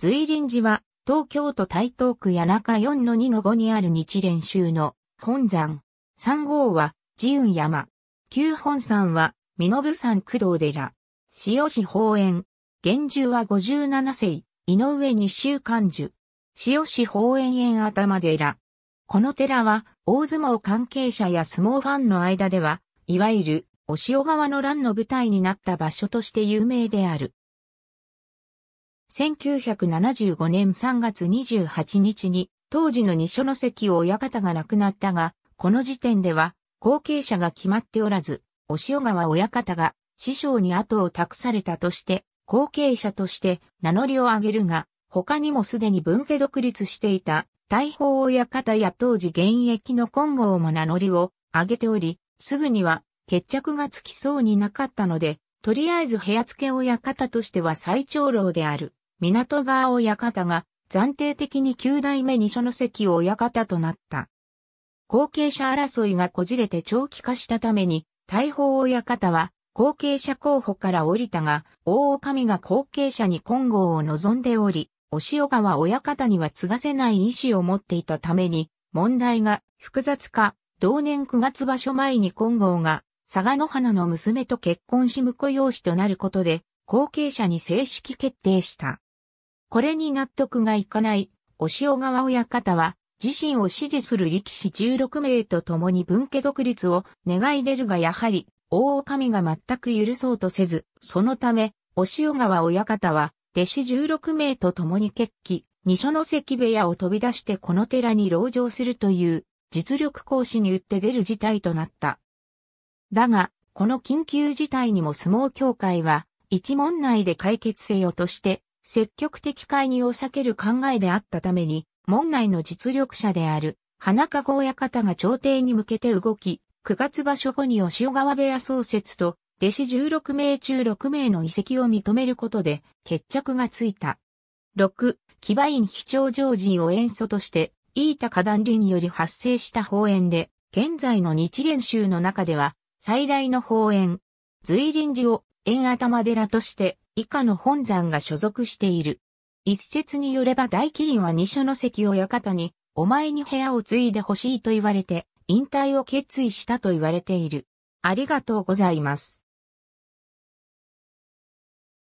随林寺は、東京都台東区谷中4-2-5にある日蓮宗の本山。三号は、自雲山。九本山は、身延山工藤寺。塩市法園。源住は57世、井上二州漢樹。塩市法園園頭寺。この寺は、大相撲関係者や相撲ファンの間では、いわゆる、お塩川の乱の舞台になった場所として有名である。1975年3月28日に、当時の二所の席を親方が亡くなったが、この時点では、後継者が決まっておらず、お塩川親方が師匠に後を託されたとして、後継者として名乗りを上げるが、他にもすでに分家独立していた大砲親方や当時現役の金剛も名乗りを上げており、すぐには決着がつきそうになかったので、とりあえず部屋付け親方としては最長老である。港川親方が暫定的に九代目二所の関親方となった。後継者争いがこじれて長期化したために、大砲親方は後継者候補から降りたが、大女が後継者に金剛を望んでおり、お塩川親方には継がせない意思を持っていたために、問題が複雑化。同年9月場所前に金剛が、佐賀の花の娘と結婚し婿養子となることで、後継者に正式決定した。これに納得がいかない、押尾川親方は、自身を支持する力士16名と共に分家独立を願い出るがやはり、大女が全く許そうとせず、そのため、押尾川親方は、弟子16名と共に決起、二所の関部屋を飛び出してこの寺に籠城するという、実力行使に打って出る事態となった。だが、この緊急事態にも相撲協会は、一問内で解決せよとして、積極的介入を避ける考えであったために、門内の実力者である、花籠親方が朝廷に向けて動き、9月場所後に吉尾川部屋創設と、弟子16名中6名の遺跡を認めることで、決着がついた。6、騎馬院非常常人を演奏として、飯花壇林により発生した法演で、現在の日蓮宗の中では、最大の法演、随臨寺を縁頭寺として、以下の本山が所属している。一説によれば大麒麟は二所の関を館に、お前に部屋を継いでほしいと言われて、引退を決意したと言われている。ありがとうございます。